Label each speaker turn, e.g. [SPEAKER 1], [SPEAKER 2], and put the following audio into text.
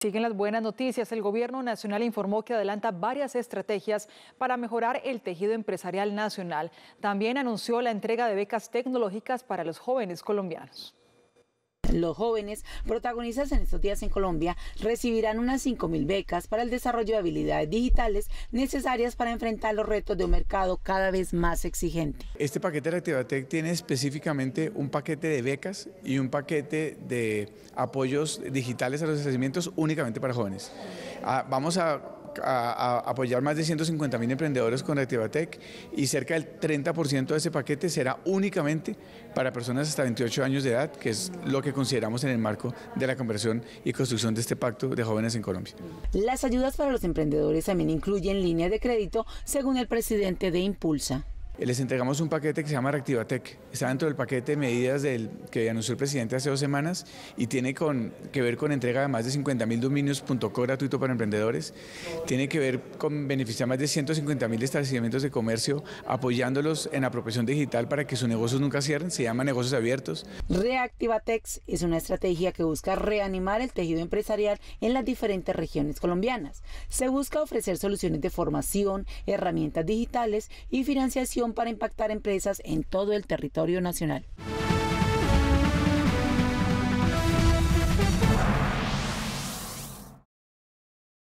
[SPEAKER 1] Siguen las buenas noticias. El Gobierno Nacional informó que adelanta varias estrategias para mejorar el tejido empresarial nacional. También anunció la entrega de becas tecnológicas para los jóvenes colombianos.
[SPEAKER 2] Los jóvenes protagonistas en estos días en Colombia recibirán unas 5.000 becas para el desarrollo de habilidades digitales necesarias para enfrentar los retos de un mercado cada vez más exigente.
[SPEAKER 3] Este paquete de Activatec tiene específicamente un paquete de becas y un paquete de apoyos digitales a los establecimientos únicamente para jóvenes. Ah, vamos a a, apoyar más de 150.000 mil emprendedores con Activatec y cerca del 30% de ese paquete será únicamente para personas hasta 28 años de edad, que es lo que consideramos en el marco de la conversión y construcción de este pacto de jóvenes en Colombia.
[SPEAKER 2] Las ayudas para los emprendedores también incluyen línea de crédito, según el presidente de Impulsa
[SPEAKER 3] les entregamos un paquete que se llama Reactivatec. Está dentro del paquete de medidas del, que anunció el presidente hace dos semanas y tiene con, que ver con entrega de más de 50.000 dominios .co gratuito para emprendedores. Tiene que ver con beneficiar más de 150.000 establecimientos de comercio, apoyándolos en la apropiación digital para que sus negocios nunca cierren. Se llama negocios abiertos.
[SPEAKER 2] Reactivatec es una estrategia que busca reanimar el tejido empresarial en las diferentes regiones colombianas. Se busca ofrecer soluciones de formación, herramientas digitales y financiación para impactar empresas en todo el territorio nacional.